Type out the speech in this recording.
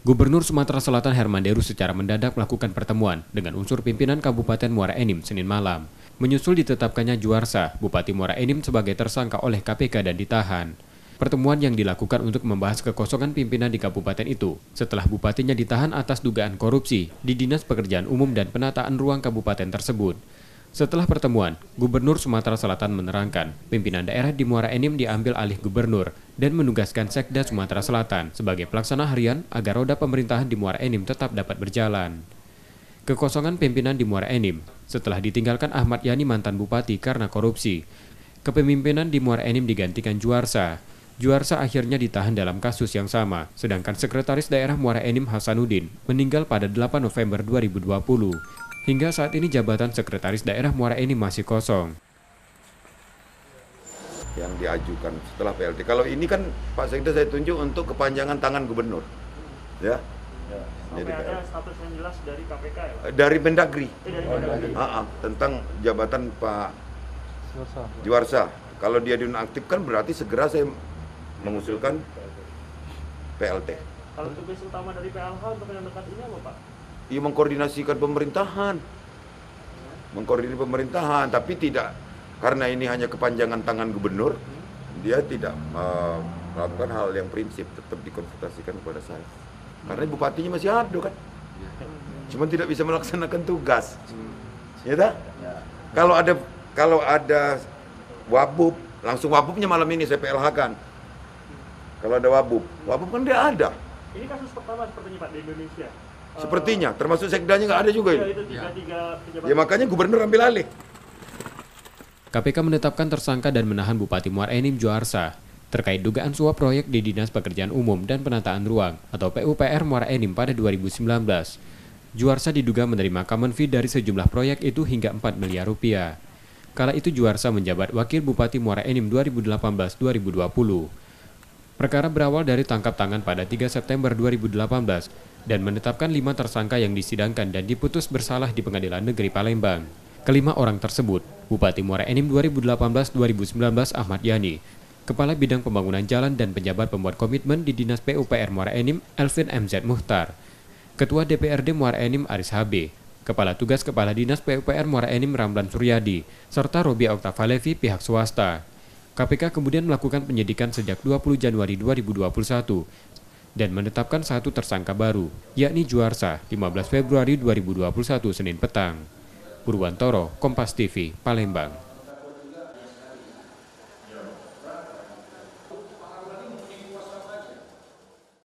Gubernur Sumatera Selatan Herman Deru secara mendadak melakukan pertemuan dengan unsur pimpinan Kabupaten Muara Enim Senin malam. Menyusul ditetapkannya Juarsa, Bupati Muara Enim sebagai tersangka oleh KPK dan ditahan. Pertemuan yang dilakukan untuk membahas kekosongan pimpinan di kabupaten itu setelah bupatinya ditahan atas dugaan korupsi di Dinas Pekerjaan Umum dan Penataan Ruang Kabupaten tersebut. Setelah pertemuan, Gubernur Sumatera Selatan menerangkan pimpinan daerah di Muara Enim diambil alih gubernur dan menugaskan Sekda Sumatera Selatan sebagai pelaksana harian agar roda pemerintahan di Muara Enim tetap dapat berjalan. Kekosongan pimpinan di Muara Enim setelah ditinggalkan Ahmad Yani mantan bupati karena korupsi. Kepemimpinan di Muara Enim digantikan Juarsa. Juarsa akhirnya ditahan dalam kasus yang sama, sedangkan Sekretaris Daerah Muara Enim Hasanuddin meninggal pada 8 November 2020 Hingga saat ini jabatan sekretaris daerah Muara ini masih kosong. Yang diajukan setelah PLT. Kalau ini kan Pak Sekda saya tunjuk untuk kepanjangan tangan gubernur. Ya. ya. Jadi ada status yang jelas dari KPK ya? Pak? Dari Mendagri. Eh, dari Mendagri. ah, ah, tentang jabatan Pak Juarsa. Juarsa. Kalau dia dinonaktifkan berarti segera saya mengusulkan PLT. Kalau tugas utama dari PLH untuk yang dekat ini apa Pak? ia mengkoordinasikan pemerintahan. Mengkoordinasi pemerintahan, tapi tidak karena ini hanya kepanjangan tangan gubernur, dia tidak uh, melakukan hal yang prinsip tetap dikonsultasikan kepada saya. Karena bupatinya masih ada kan. Cuma tidak bisa melaksanakan tugas. Ya tak? Kalau ada kalau ada wabub, langsung wabubnya malam ini saya PLH kan. Kalau ada wabub, wabub kan dia ada. Ini kasus pertama sepertinya Pak di Indonesia. Sepertinya, termasuk sekdanya nggak ada juga iya, ini. Ya. makanya gubernur ambil alih. KPK menetapkan tersangka dan menahan Bupati Muara Enim Juarsa terkait dugaan suap proyek di Dinas Pekerjaan Umum dan Penataan Ruang atau PUPR Muara Enim pada 2019. Juarsa diduga menerima common fee dari sejumlah proyek itu hingga 4 miliar rupiah. Kala itu Juarsa menjabat Wakil Bupati Muara Enim 2018-2020. Perkara berawal dari tangkap tangan pada 3 September 2018 dan menetapkan lima tersangka yang disidangkan dan diputus bersalah di Pengadilan Negeri Palembang. Kelima orang tersebut, Bupati Muara Enim 2018-2019 Ahmad Yani, Kepala Bidang Pembangunan Jalan dan Penjabat Pembuat Komitmen di Dinas PUPR Muara Enim Elvin MZ Muhtar, Ketua DPRD Muara Enim Aris HB, Kepala Tugas Kepala Dinas PUPR Muara Enim Ramlan Suryadi, serta Robi Oktavalevi pihak swasta. KPK kemudian melakukan penyidikan sejak 20 Januari 2021 dan menetapkan satu tersangka baru, yakni Juarsa 15 Februari 2021 Senin petang. Purwantoro, Kompas TV, Palembang.